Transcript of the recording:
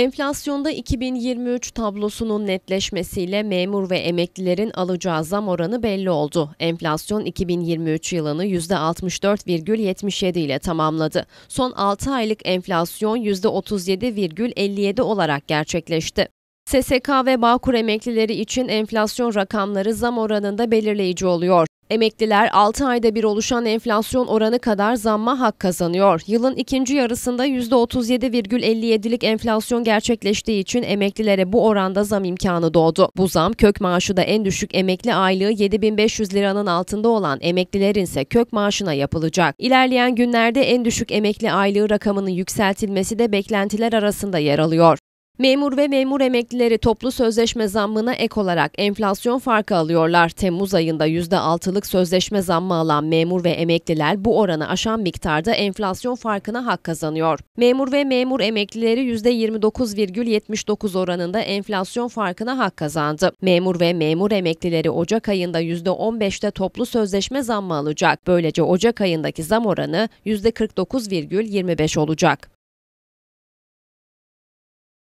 Enflasyonda 2023 tablosunun netleşmesiyle memur ve emeklilerin alacağı zam oranı belli oldu. Enflasyon 2023 yılını %64,77 ile tamamladı. Son 6 aylık enflasyon %37,57 olarak gerçekleşti. SSK ve Bağkur emeklileri için enflasyon rakamları zam oranında belirleyici oluyor. Emekliler 6 ayda bir oluşan enflasyon oranı kadar zamma hak kazanıyor. Yılın ikinci yarısında %37,57'lik enflasyon gerçekleştiği için emeklilere bu oranda zam imkanı doğdu. Bu zam kök maaşı da en düşük emekli aylığı 7500 liranın altında olan emeklilerin ise kök maaşına yapılacak. İlerleyen günlerde en düşük emekli aylığı rakamının yükseltilmesi de beklentiler arasında yer alıyor. Memur ve memur emeklileri toplu sözleşme zammına ek olarak enflasyon farkı alıyorlar. Temmuz ayında %6'lık sözleşme zammı alan memur ve emekliler bu oranı aşan miktarda enflasyon farkına hak kazanıyor. Memur ve memur emeklileri %29,79 oranında enflasyon farkına hak kazandı. Memur ve memur emeklileri Ocak ayında %15'te toplu sözleşme zammı alacak. Böylece Ocak ayındaki zam oranı %49,25 olacak.